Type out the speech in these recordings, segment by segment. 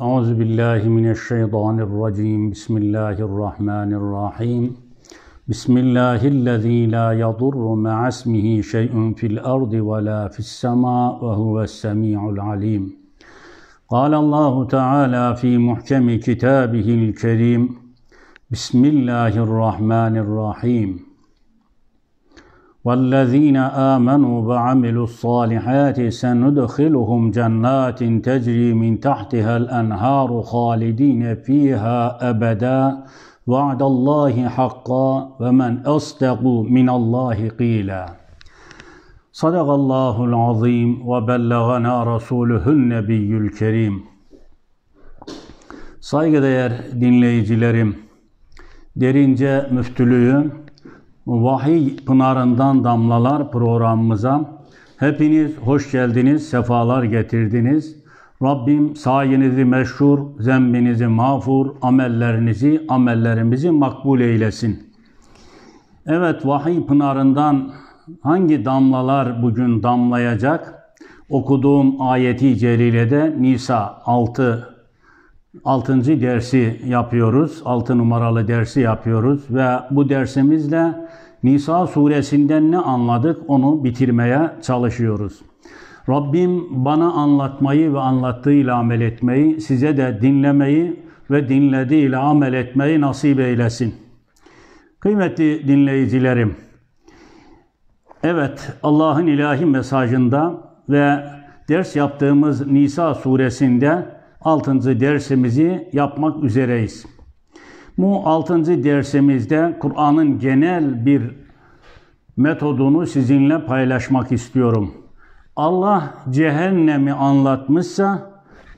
أعوذ بالله من الشيطان الرجيم بسم الله الرحمن الرحيم بسم الله الذي لا يضر مع اسمه شيء في الأرض ولا في السماء وهو السميع العليم قال الله تعالى في محكم كتابه الكريم بسم الله الرحمن الرحيم والذين آمنوا وعملوا الصالحات سندخلهم جنات تجري من تحتها الأنهار خالدين فيها أبدا وعد الله حقا ومن أصدق من الله قيلا صدق الله العظيم وبلغنا رسوله النبي الكريم Saygıdeğer dinleyicilerim, derince müftülüğü Vahiy Pınarından Damlalar programımıza hepiniz hoş geldiniz, sefalar getirdiniz. Rabbim sayenizi meşhur, zembinizi mağfur, amellerinizi, amellerimizi makbul eylesin. Evet, Vahiy Pınarından hangi damlalar bugün damlayacak? Okuduğum ayeti celilede Nisa 6 Altıncı dersi yapıyoruz. altı numaralı dersi yapıyoruz ve bu dersimizle Nisa suresinden ne anladık onu bitirmeye çalışıyoruz. Rabbim bana anlatmayı ve anlattığıyla amel etmeyi, size de dinlemeyi ve dinlediğiyle amel etmeyi nasip eylesin. Kıymetli dinleyicilerim, evet Allah'ın ilahi mesajında ve ders yaptığımız Nisa suresinde 6. dersimizi yapmak üzereyiz. Bu 6. dersimizde Kur'an'ın genel bir metodunu sizinle paylaşmak istiyorum. Allah cehennemi anlatmışsa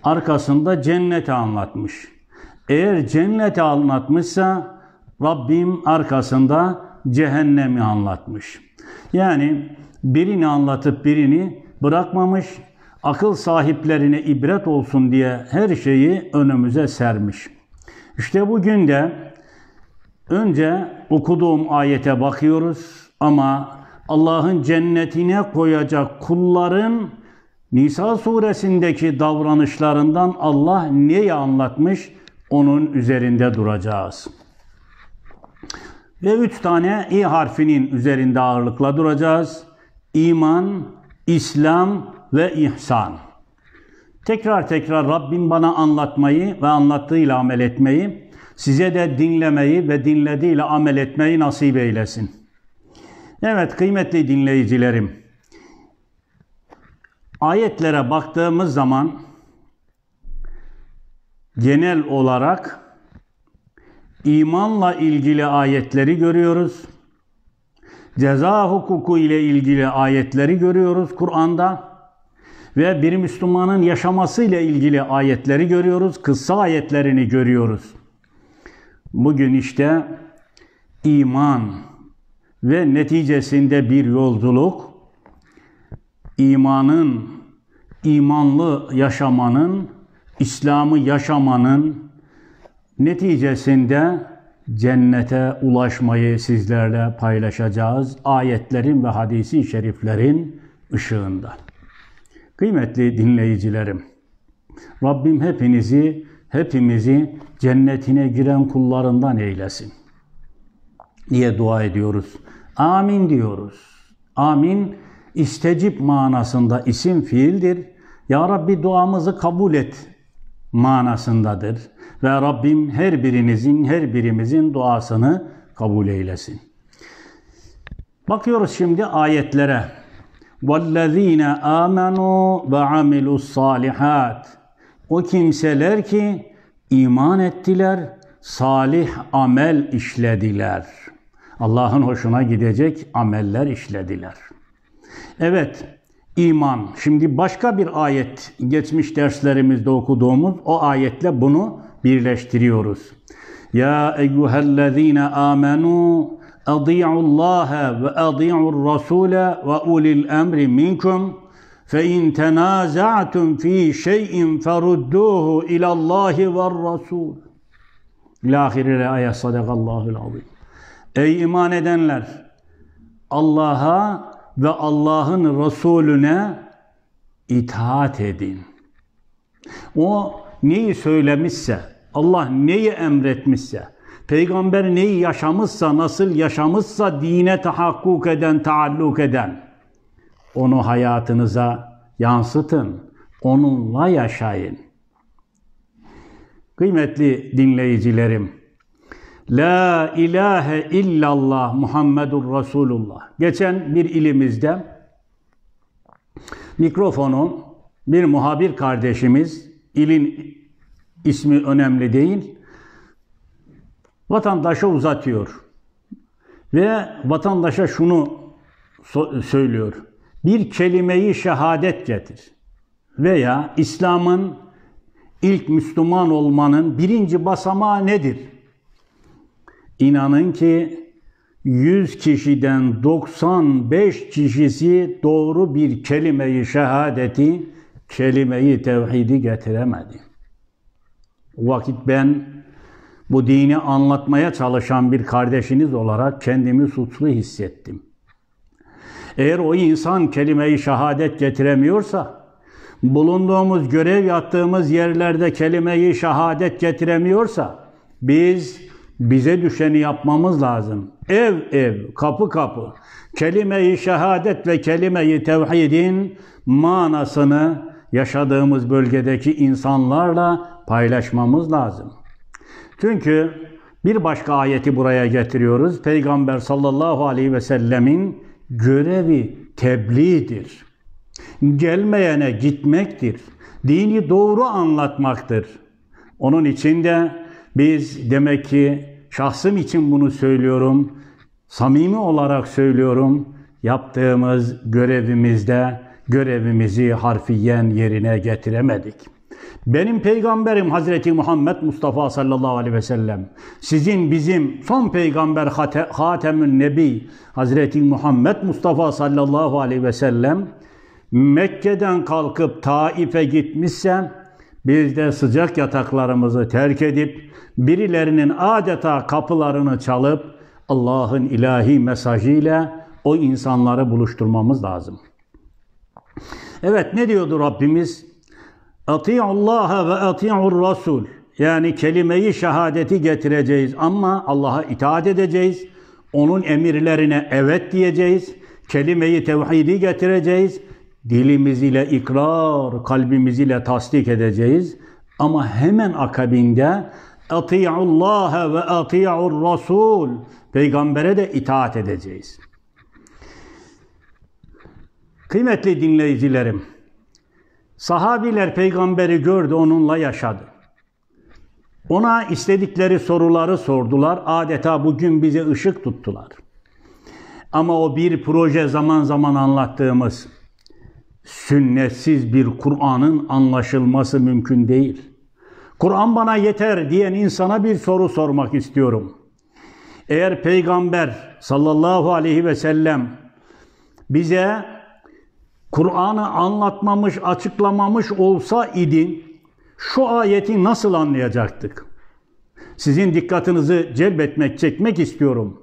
arkasında cenneti anlatmış. Eğer cenneti anlatmışsa Rabbim arkasında cehennemi anlatmış. Yani birini anlatıp birini bırakmamış, akıl sahiplerine ibret olsun diye her şeyi önümüze sermiş. İşte bugün de önce okuduğum ayete bakıyoruz ama Allah'ın cennetine koyacak kulların Nisa suresindeki davranışlarından Allah neyi anlatmış onun üzerinde duracağız. Ve üç tane i harfinin üzerinde ağırlıkla duracağız. İman, İslam ve ihsan. Tekrar tekrar Rabbim bana anlatmayı ve anlattığıyla amel etmeyi, size de dinlemeyi ve dinlediğiyle amel etmeyi nasip eylesin. Evet kıymetli dinleyicilerim, ayetlere baktığımız zaman genel olarak imanla ilgili ayetleri görüyoruz. Ceza hukuku ile ilgili ayetleri görüyoruz Kur'an'da ve bir Müslümanın yaşaması ile ilgili ayetleri görüyoruz, kıssa ayetlerini görüyoruz. Bugün işte iman ve neticesinde bir yolculuk, imanın, imanlı yaşamanın, İslam'ı yaşamanın neticesinde cennete ulaşmayı sizlerle paylaşacağız. Ayetlerin ve hadisi şeriflerin ışığında. Kıymetli dinleyicilerim, Rabbim hepinizi, hepimizi cennetine giren kullarından eylesin. Niye dua ediyoruz? Amin diyoruz. Amin istecip manasında isim fiildir. Ya Rabbi duamızı kabul et manasındadır. Ve Rabbim her birinizin, her birimizin duasını kabul eylesin. Bakıyoruz şimdi ayetlere. وَالَّذ۪ينَ آمَنُوا وَعَمِلُوا الصَّالِحَاتِ O kimseler ki iman ettiler, salih amel işlediler. Allah'ın hoşuna gidecek ameller işlediler. Evet, iman. Şimdi başka bir ayet geçmiş derslerimizde okuduğumuz o ayetle bunu birleştiriyoruz. Ya eyyühellezine amenu أطيعوا الله وأطيعوا الرسول وأولي الأمر منكم فإن تنازعتم في شيء فردوه إلى الله والرسول İlâ ahirele ayet sadakallâhul azim. Ey iman edenler! Allah'a ve Allah'ın Resulüne itaat edin. O neyi söylemişse, Allah neyi emretmişse, Peygamber neyi yaşamışsa, nasıl yaşamışsa dine tahakkuk eden, taalluk eden. Onu hayatınıza yansıtın. Onunla yaşayın. Kıymetli dinleyicilerim, La ilahe illallah Muhammedur Resulullah. Geçen bir ilimizde mikrofonu bir muhabir kardeşimiz, ilin ismi önemli değil, vatandaşa uzatıyor. Ve vatandaşa şunu so söylüyor. Bir kelimeyi şehadet getir. Veya İslam'ın ilk Müslüman olmanın birinci basamağı nedir? İnanın ki 100 kişiden 95 kişisi doğru bir kelimeyi şehadeti, kelimeyi tevhidi getiremedi. O vakit ben bu dini anlatmaya çalışan bir kardeşiniz olarak kendimi suçlu hissettim. Eğer o insan kelimeyi şehadet getiremiyorsa, bulunduğumuz görev yaptığımız yerlerde kelimeyi şehadet getiremiyorsa, biz bize düşeni yapmamız lazım. Ev ev, kapı kapı, kelimeyi şehadet ve kelimeyi tevhidin manasını yaşadığımız bölgedeki insanlarla paylaşmamız lazım.'' Çünkü bir başka ayeti buraya getiriyoruz. Peygamber sallallahu aleyhi ve sellemin görevi tebliğdir. Gelmeyene gitmektir. Dini doğru anlatmaktır. Onun için de biz demek ki şahsım için bunu söylüyorum. Samimi olarak söylüyorum. Yaptığımız görevimizde görevimizi harfiyen yerine getiremedik. Benim peygamberim Hazreti Muhammed Mustafa sallallahu aleyhi ve sellem. Sizin bizim son peygamber hate, Hatemün Nebi Hazreti Muhammed Mustafa sallallahu aleyhi ve sellem Mekke'den kalkıp Taif'e gitmişse biz de sıcak yataklarımızı terk edip birilerinin adeta kapılarını çalıp Allah'ın ilahi mesajıyla o insanları buluşturmamız lazım. Evet ne diyordu Rabbimiz? اَطِيعُ اللّٰهَ وَاَطِيعُ Rasul. Yani kelimeyi şehadeti getireceğiz ama Allah'a itaat edeceğiz. Onun emirlerine evet diyeceğiz. Kelimeyi tevhidi getireceğiz. Dilimiz ile ikrar, kalbimiz ile tasdik edeceğiz. Ama hemen akabinde اَطِيعُ اللّٰهَ وَاَطِيعُ Rasul. Peygamber'e de itaat edeceğiz. Kıymetli dinleyicilerim, Sahabiler peygamberi gördü, onunla yaşadı. Ona istedikleri soruları sordular. Adeta bugün bize ışık tuttular. Ama o bir proje zaman zaman anlattığımız sünnetsiz bir Kur'an'ın anlaşılması mümkün değil. Kur'an bana yeter diyen insana bir soru sormak istiyorum. Eğer peygamber sallallahu aleyhi ve sellem bize Kur'an'ı anlatmamış, açıklamamış olsa idin şu ayeti nasıl anlayacaktık? Sizin dikkatinizi celbetmek, çekmek istiyorum.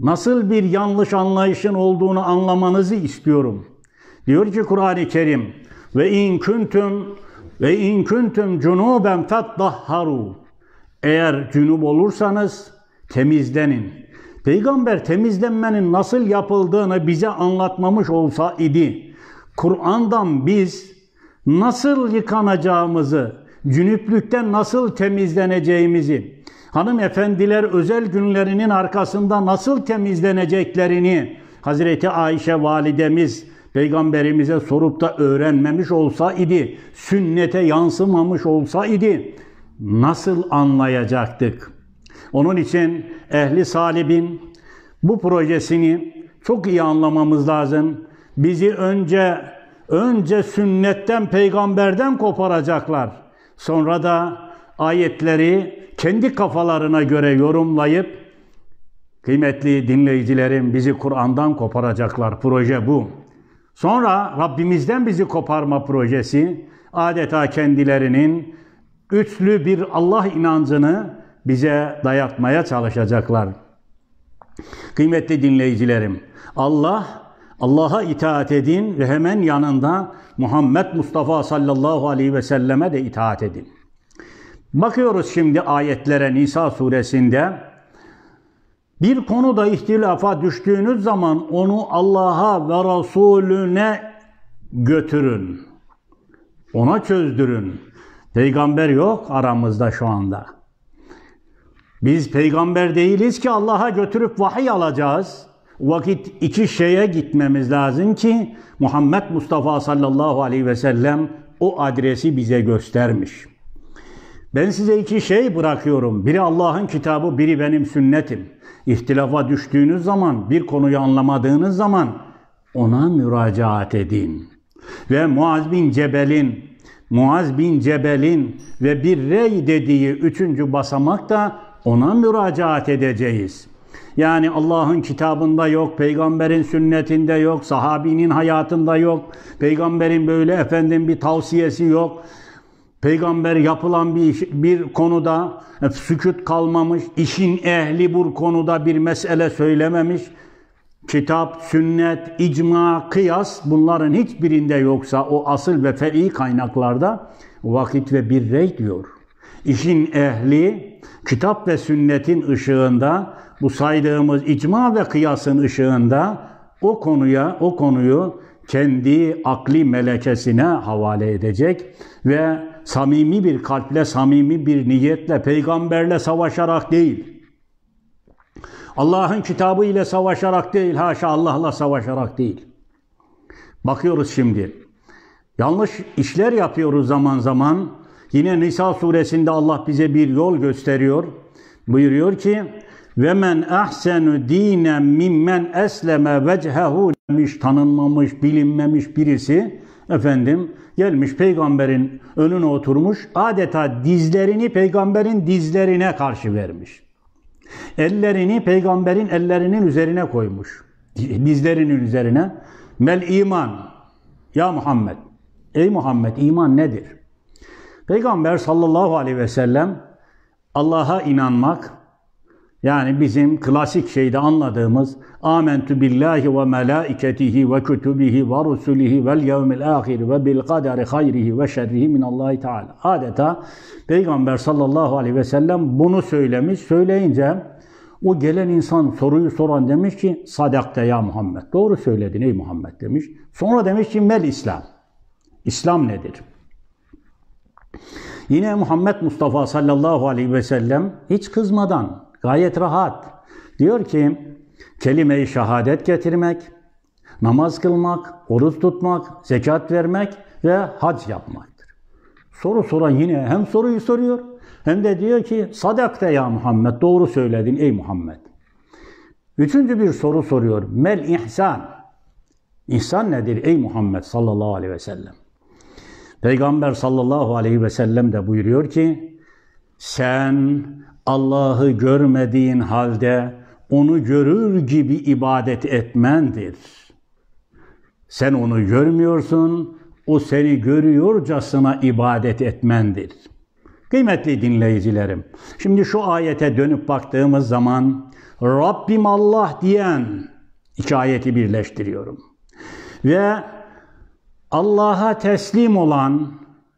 Nasıl bir yanlış anlayışın olduğunu anlamanızı istiyorum. Diyor ki Kur'an-ı Kerim ve in kuntum ve in kuntum cunuben fattahharu. Eğer cünüp olursanız temizlenin. Peygamber temizlenmenin nasıl yapıldığını bize anlatmamış olsa idi Kur'an'dan biz nasıl yıkanacağımızı, cünüplükten nasıl temizleneceğimizi, hanımefendiler özel günlerinin arkasında nasıl temizleneceklerini Hazreti Ayşe validemiz peygamberimize sorup da öğrenmemiş olsa idi, sünnete yansımamış olsa idi nasıl anlayacaktık? Onun için ehli salibin bu projesini çok iyi anlamamız lazım. Bizi önce önce sünnetten, peygamberden koparacaklar. Sonra da ayetleri kendi kafalarına göre yorumlayıp kıymetli dinleyicilerim bizi Kur'an'dan koparacaklar. Proje bu. Sonra Rabbimizden bizi koparma projesi adeta kendilerinin üçlü bir Allah inancını bize dayatmaya çalışacaklar. Kıymetli dinleyicilerim, Allah Allah'a itaat edin ve hemen yanında Muhammed Mustafa sallallahu aleyhi ve selleme de itaat edin. Bakıyoruz şimdi ayetlere Nisa suresinde. Bir konuda ihtilafa düştüğünüz zaman onu Allah'a ve Resulüne götürün. Ona çözdürün. Peygamber yok aramızda şu anda. Biz peygamber değiliz ki Allah'a götürüp vahiy alacağız vakit iki şeye gitmemiz lazım ki Muhammed Mustafa sallallahu aleyhi ve sellem o adresi bize göstermiş. Ben size iki şey bırakıyorum. Biri Allah'ın kitabı, biri benim sünnetim. İhtilafa düştüğünüz zaman, bir konuyu anlamadığınız zaman ona müracaat edin. Ve Muaz bin Cebel'in Muaz bin Cebel'in ve bir rey dediği üçüncü basamak da ona müracaat edeceğiz. Yani Allah'ın kitabında yok, peygamberin sünnetinde yok, sahabinin hayatında yok, peygamberin böyle efendim bir tavsiyesi yok. Peygamber yapılan bir, iş, bir konuda e, sükut kalmamış, işin ehli bu konuda bir mesele söylememiş. Kitap, sünnet, icma, kıyas bunların hiçbirinde yoksa o asıl ve feri kaynaklarda vakit ve bir rey diyor. İşin ehli kitap ve sünnetin ışığında bu saydığımız icma ve kıyasın ışığında o konuya o konuyu kendi akli melekesine havale edecek ve samimi bir kalple, samimi bir niyetle, peygamberle savaşarak değil, Allah'ın kitabı ile savaşarak değil, haşa Allah'la savaşarak değil. Bakıyoruz şimdi. Yanlış işler yapıyoruz zaman zaman. Yine Nisa suresinde Allah bize bir yol gösteriyor. Buyuruyor ki ve men ahsenu dinen mimmen esleme vechehu demiş tanınmamış, bilinmemiş birisi efendim gelmiş peygamberin önüne oturmuş adeta dizlerini peygamberin dizlerine karşı vermiş. Ellerini peygamberin ellerinin üzerine koymuş. Dizlerinin üzerine. Mel iman. Ya Muhammed. Ey Muhammed iman nedir? Peygamber sallallahu aleyhi ve sellem Allah'a inanmak, yani bizim klasik şeyde anladığımız amentü billahi ve melaiketihi ve kütübihi ve rusulihi vel yevmil ahir ve bil kaderi hayrihi ve şerrihi Allahi teala. Adeta Peygamber sallallahu aleyhi ve sellem bunu söylemiş. Söyleyince o gelen insan soruyu soran demiş ki sadakte ya Muhammed. Doğru söyledin ey Muhammed demiş. Sonra demiş ki mel İslam. İslam nedir? Yine Muhammed Mustafa sallallahu aleyhi ve sellem hiç kızmadan Gayet rahat. Diyor ki kelime-i şehadet getirmek, namaz kılmak, oruç tutmak, zekat vermek ve hac yapmaktır. Soru soran yine hem soruyu soruyor hem de diyor ki sadakte ya Muhammed doğru söyledin ey Muhammed. Üçüncü bir soru soruyor. Mel ihsan. İhsan nedir ey Muhammed sallallahu aleyhi ve sellem? Peygamber sallallahu aleyhi ve sellem de buyuruyor ki sen Allah'ı görmediğin halde onu görür gibi ibadet etmendir. Sen onu görmüyorsun, o seni görüyorcasına ibadet etmendir. Kıymetli dinleyicilerim, şimdi şu ayete dönüp baktığımız zaman Rabbim Allah diyen iki ayeti birleştiriyorum. Ve Allah'a teslim olan,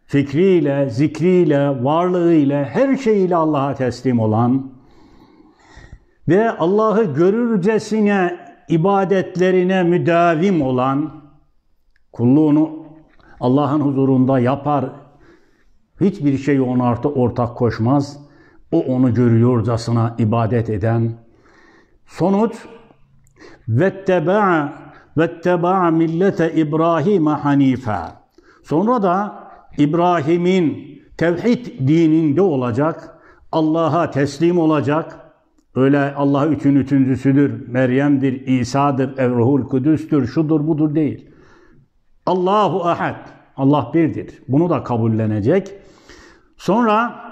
fikriyle, zikriyle, varlığıyla, her şeyiyle Allah'a teslim olan ve Allah'ı görürcesine ibadetlerine müdavim olan, kulluğunu Allah'ın huzurunda yapar, hiçbir şeyi ona ortak koşmaz, o onu görüyorcasına ibadet eden, sonuç, وَاتَّبَعَ وَاتَّبَعَ millete İbrahim'e hanife. Sonra da İbrahim'in tevhid dininde olacak, Allah'a teslim olacak. Öyle Allah üçün üçüncüsüdür, Meryem'dir, İsa'dır, Evruhul Kudüs'tür, şudur budur değil. Allahu ahad, Allah birdir. Bunu da kabullenecek. Sonra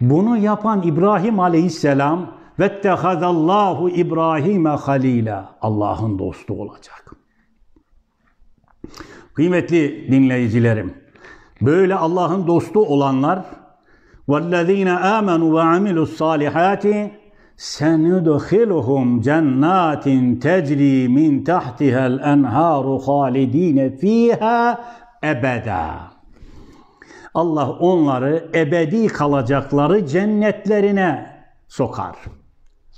bunu yapan İbrahim aleyhisselam vettehazallahu İbrahim'e halila. Allah'ın dostu olacak. Kıymetli dinleyicilerim, Böyle Allah'ın dostu olanlar وَالَّذ۪ينَ آمَنُوا وَعَمِلُوا الصَّالِحَاتِ سَنُدْخِلُهُمْ جَنَّاتٍ تَجْرِي مِنْ تَحْتِهَا الْاَنْهَارُ خَالِد۪ينَ ف۪يهَا ebeda. Allah onları ebedi kalacakları cennetlerine sokar.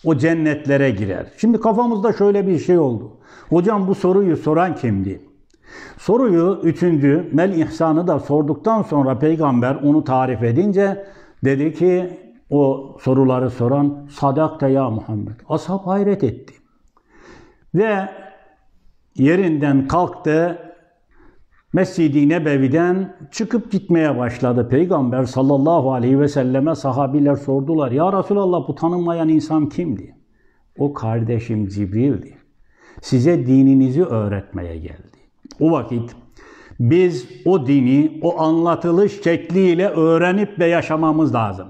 O cennetlere girer. Şimdi kafamızda şöyle bir şey oldu. Hocam bu soruyu soran kimdi? Soruyu üçüncü mel ihsanı da sorduktan sonra peygamber onu tarif edince dedi ki o soruları soran sadakta ya Muhammed. Ashab hayret etti. Ve yerinden kalktı Mescid-i Nebevi'den çıkıp gitmeye başladı. Peygamber sallallahu aleyhi ve selleme sahabiler sordular. Ya Resulallah bu tanınmayan insan kimdi? O kardeşim Cibril'di. Size dininizi öğretmeye geldi. O vakit biz o dini o anlatılış şekliyle öğrenip ve yaşamamız lazım.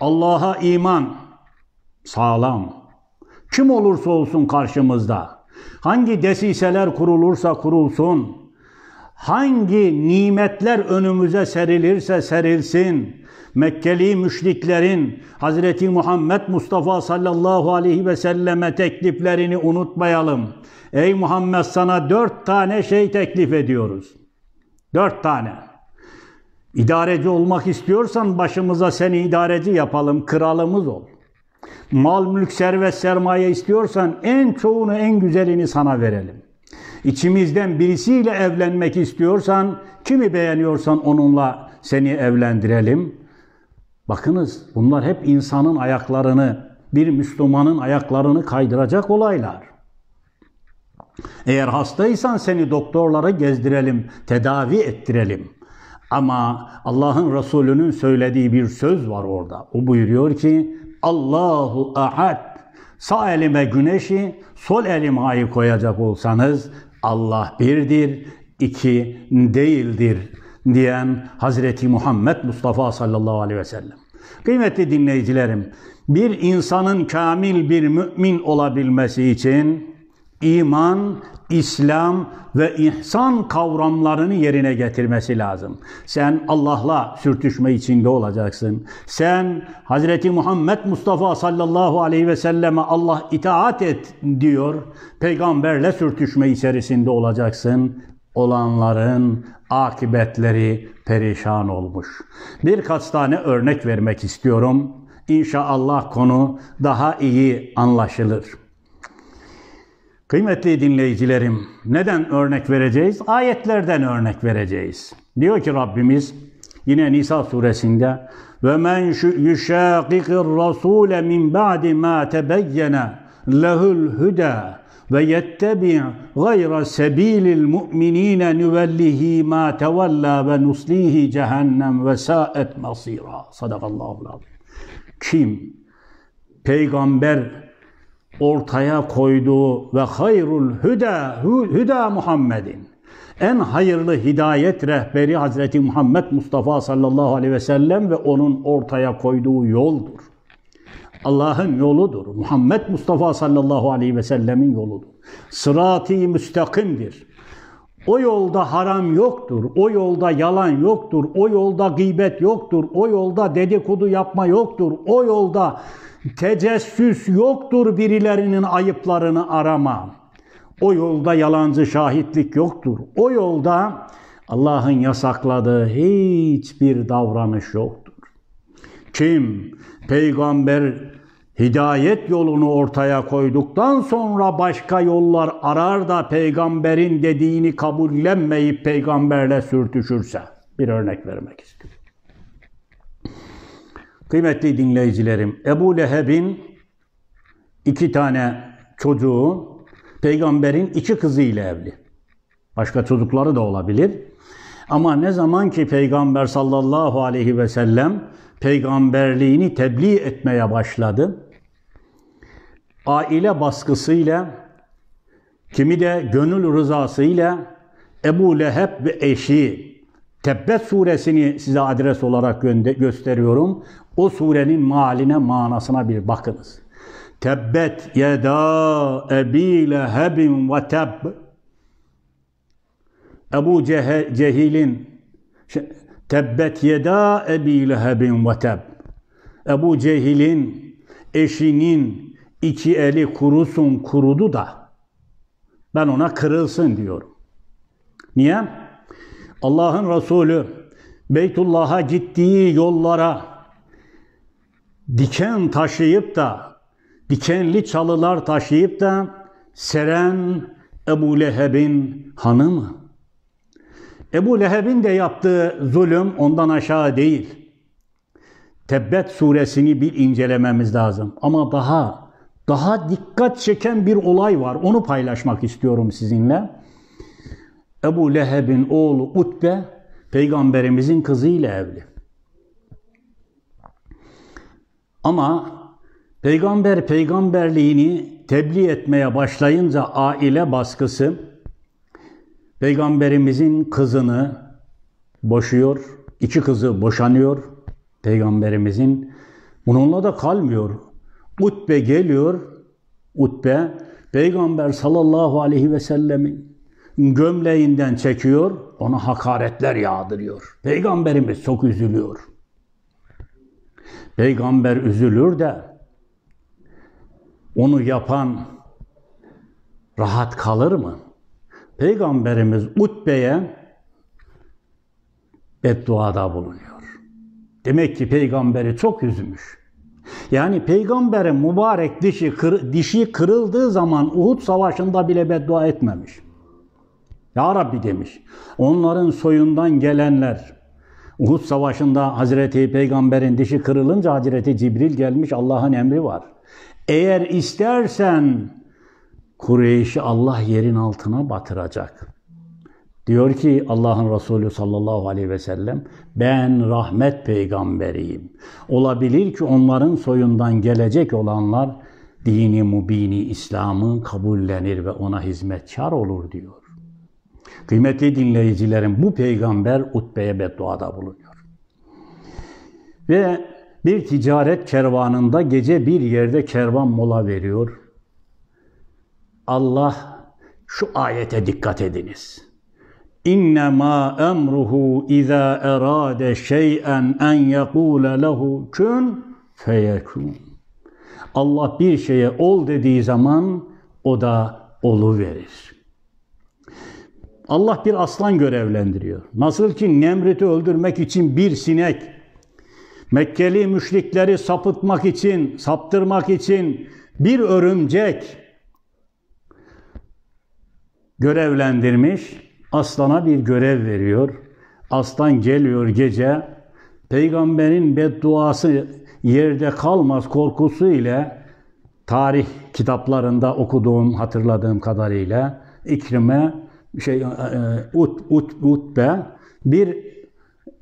Allah'a iman sağlam. Kim olursa olsun karşımızda. Hangi desiseler kurulursa kurulsun hangi nimetler önümüze serilirse serilsin, Mekkeli müşriklerin Hazreti Muhammed Mustafa sallallahu aleyhi ve selleme tekliflerini unutmayalım. Ey Muhammed sana dört tane şey teklif ediyoruz. Dört tane. İdareci olmak istiyorsan başımıza seni idareci yapalım, kralımız ol. Mal, mülk, servet, sermaye istiyorsan en çoğunu, en güzelini sana verelim. İçimizden birisiyle evlenmek istiyorsan, kimi beğeniyorsan onunla seni evlendirelim. Bakınız bunlar hep insanın ayaklarını, bir Müslümanın ayaklarını kaydıracak olaylar. Eğer hastaysan seni doktorlara gezdirelim, tedavi ettirelim. Ama Allah'ın Resulü'nün söylediği bir söz var orada. O buyuruyor ki Allahu ahad. Sağ elime güneşi, sol elime ayı koyacak olsanız Allah birdir, iki değildir diyen Hazreti Muhammed Mustafa sallallahu aleyhi ve sellem. Kıymetli dinleyicilerim, bir insanın kamil bir mümin olabilmesi için iman, İslam ve ihsan kavramlarını yerine getirmesi lazım. Sen Allah'la sürtüşme içinde olacaksın. Sen Hazreti Muhammed Mustafa sallallahu aleyhi ve selleme Allah itaat et diyor. Peygamberle sürtüşme içerisinde olacaksın. Olanların akıbetleri perişan olmuş. Birkaç tane örnek vermek istiyorum. İnşallah konu daha iyi anlaşılır. Kıymetli dinleyicilerim, neden örnek vereceğiz? Ayetlerden örnek vereceğiz. Diyor ki Rabbimiz yine Nisa suresinde ve men yuşakikir rasule min ba'di ma tebeyyene lehul huda ve yettebi gayra sebilil mu'minine nüvellihi ma tevella ve nuslihi cehennem ve saet masira. Sadakallahu Kim peygamber ortaya koyduğu ve hayrul hüda hüda Muhammed'in en hayırlı hidayet rehberi Hazreti Muhammed Mustafa sallallahu aleyhi ve sellem ve onun ortaya koyduğu yoldur. Allah'ın yoludur. Muhammed Mustafa sallallahu aleyhi ve sellemin yoludur. Sırat-ı müstakimdir. O yolda haram yoktur, o yolda yalan yoktur, o yolda gıybet yoktur, o yolda dedikodu yapma yoktur, o yolda Tecessüs yoktur birilerinin ayıplarını arama. O yolda yalancı şahitlik yoktur. O yolda Allah'ın yasakladığı hiçbir davranış yoktur. Kim peygamber hidayet yolunu ortaya koyduktan sonra başka yollar arar da peygamberin dediğini kabullenmeyip peygamberle sürtüşürse bir örnek vermek istiyorum. Kıymetli dinleyicilerim, Ebu Leheb'in iki tane çocuğu, peygamberin iki kızı ile evli. Başka çocukları da olabilir. Ama ne zaman ki peygamber sallallahu aleyhi ve sellem peygamberliğini tebliğ etmeye başladı, aile baskısıyla, kimi de gönül rızasıyla Ebu Leheb ve eşi Tebbet suresini size adres olarak gösteriyorum. O surenin maline, manasına bir bakınız. Tebbet yeda ebi lehebin ve teb. Ebu Ceh Cehil'in şey, tebbet yeda ebi lehebin ve teb. Ebu Cehil'in eşinin iki eli kurusun kurudu da ben ona kırılsın diyorum. Niye? Allah'ın Resulü Beytullah'a gittiği yollara diken taşıyıp da, dikenli çalılar taşıyıp da seren Ebu Leheb'in hanımı. Ebu Leheb'in de yaptığı zulüm ondan aşağı değil. Tebbet suresini bir incelememiz lazım. Ama daha, daha dikkat çeken bir olay var. Onu paylaşmak istiyorum sizinle. Ebu Leheb'in oğlu Utbe, Peygamberimizin kızıyla evli. Ama peygamber peygamberliğini tebliğ etmeye başlayınca aile baskısı peygamberimizin kızını boşuyor, iki kızı boşanıyor peygamberimizin. Bununla da kalmıyor. Utbe geliyor. Utbe peygamber sallallahu aleyhi ve sellemin gömleğinden çekiyor, ona hakaretler yağdırıyor. Peygamberimiz çok üzülüyor. Peygamber üzülür de onu yapan rahat kalır mı? Peygamberimiz Utbe'ye bedduada bulunuyor. Demek ki peygamberi çok üzmüş. Yani Peygamberin mübarek dişi, kır, dişi kırıldığı zaman Uhud savaşında bile beddua etmemiş. Ya Rabbi demiş, onların soyundan gelenler, Uhud Savaşı'nda Hazreti Peygamber'in dişi kırılınca Hazreti Cibril gelmiş Allah'ın emri var. Eğer istersen Kureyş'i Allah yerin altına batıracak. Diyor ki Allah'ın Resulü sallallahu aleyhi ve sellem ben rahmet peygamberiyim. Olabilir ki onların soyundan gelecek olanlar dini mubini İslam'ı kabullenir ve ona hizmetkar olur diyor. Kıymetli dinleyicilerim bu peygamber Utbe'ye bedduada bulunuyor. Ve bir ticaret kervanında gece bir yerde kervan mola veriyor. Allah şu ayete dikkat ediniz. İnne ma emruhu iza erade şey'en en yekule lehu kun feyekun. Allah bir şeye ol dediği zaman o da olu verir. Allah bir aslan görevlendiriyor. Nasıl ki Nemrut'u öldürmek için bir sinek, Mekkeli müşrikleri sapıtmak için, saptırmak için bir örümcek görevlendirmiş, aslana bir görev veriyor. Aslan geliyor gece, peygamberin bedduası yerde kalmaz korkusu ile tarih kitaplarında okuduğum, hatırladığım kadarıyla İkrim'e şey e, e, ut, ut, utbe bir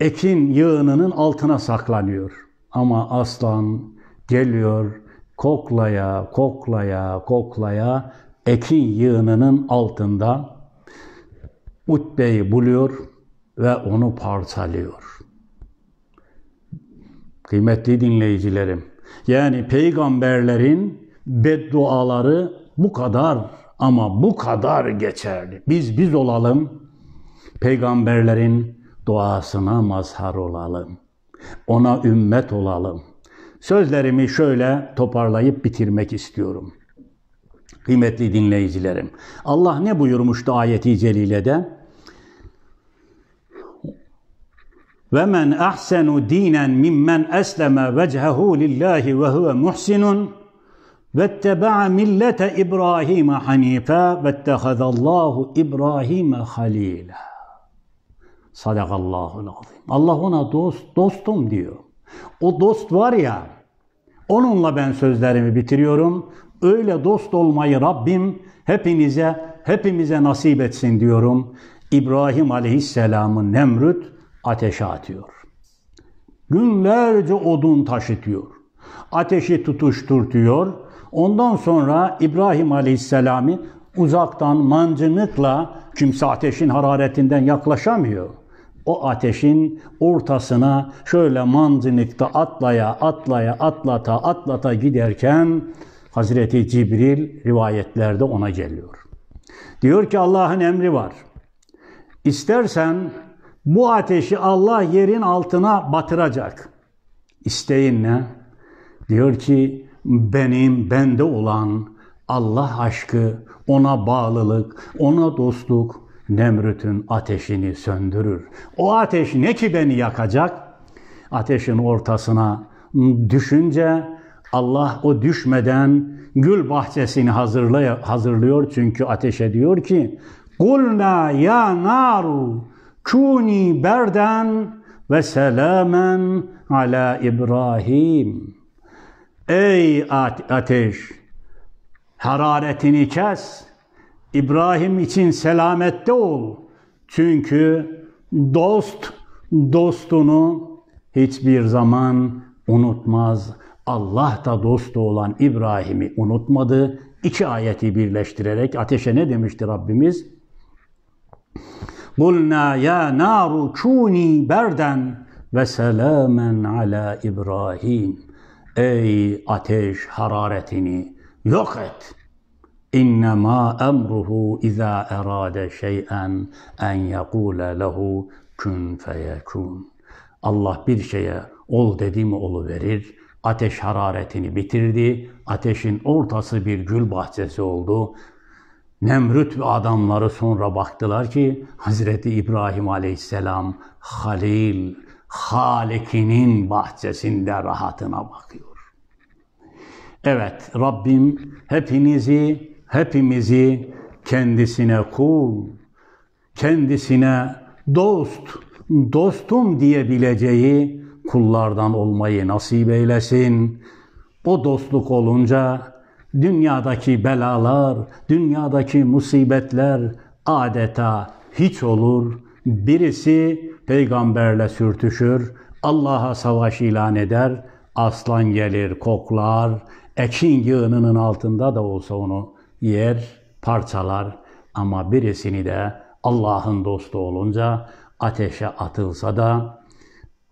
ekin yığınının altına saklanıyor. Ama aslan geliyor koklaya, koklaya, koklaya ekin yığınının altında utbeyi buluyor ve onu parçalıyor. Kıymetli dinleyicilerim, yani peygamberlerin bedduaları bu kadar ama bu kadar geçerli. Biz biz olalım, peygamberlerin duasına mazhar olalım. Ona ümmet olalım. Sözlerimi şöyle toparlayıp bitirmek istiyorum. Kıymetli dinleyicilerim. Allah ne buyurmuştu ayeti celilede? Ve men ahsenu dinen mimmen esleme vechehu lillahi ve huve muhsinun وَاتَّبَعَ مِلَّةَ إِبْرَاهِيمَ حَن۪يفًا وَاتَّخَذَ اللّٰهُ إِبْرَاهِيمَ خَل۪يلًا Sadakallahu azim. Allah ona dost, dostum diyor. O dost var ya, onunla ben sözlerimi bitiriyorum. Öyle dost olmayı Rabbim hepinize, hepimize nasip etsin diyorum. İbrahim Aleyhisselam'ı Nemrut ateşe atıyor. Günlerce odun taşıtıyor. Ateşi tutuşturtuyor Ondan sonra İbrahim Aleyhisselam'ı uzaktan mancınıkla kimse ateşin hararetinden yaklaşamıyor. O ateşin ortasına şöyle mancınıkta atlaya atlaya atlata atlata giderken Hazreti Cibril rivayetlerde ona geliyor. Diyor ki Allah'ın emri var. İstersen bu ateşi Allah yerin altına batıracak. İsteyin ne? Diyor ki benim bende olan Allah aşkı, ona bağlılık, ona dostluk Nemrut'un ateşini söndürür. O ateş ne ki beni yakacak? Ateşin ortasına düşünce Allah o düşmeden gül bahçesini hazırlay- hazırlıyor çünkü ateşe diyor ki Kulna ya naru kuni berden ve selamen ala İbrahim.'' Ey ateş! Hararetini kes. İbrahim için selamette ol. Çünkü dost dostunu hiçbir zaman unutmaz. Allah da dostu olan İbrahim'i unutmadı. İki ayeti birleştirerek ateşe ne demişti Rabbimiz? Kulna ya naru kuni berden ve selamen ala İbrahim. Ey ateş hararetini yok et. İnnemâ emruhu izâ erâde şey'en en yekûle lehu kün feyekûn. Allah bir şeye ol dedi mi verir. Ateş hararetini bitirdi. Ateşin ortası bir gül bahçesi oldu. Nemrut ve adamları sonra baktılar ki Hazreti İbrahim Aleyhisselam Halil Halikinin bahçesinde rahatına bakıyor. Evet Rabbim hepinizi, hepimizi kendisine kul, kendisine dost, dostum diyebileceği kullardan olmayı nasip eylesin. O dostluk olunca dünyadaki belalar, dünyadaki musibetler adeta hiç olur. Birisi peygamberle sürtüşür, Allah'a savaş ilan eder, aslan gelir, koklar, ekin yığınının altında da olsa onu yer, parçalar ama birisini de Allah'ın dostu olunca ateşe atılsa da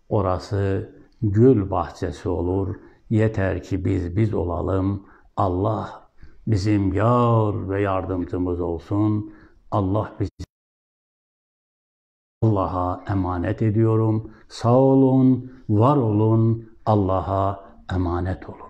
orası gül bahçesi olur. Yeter ki biz biz olalım. Allah bizim yar ve yardımcımız olsun. Allah bizi Allah'a emanet ediyorum. Sağ olun, var olun, Allah'a emanet olun.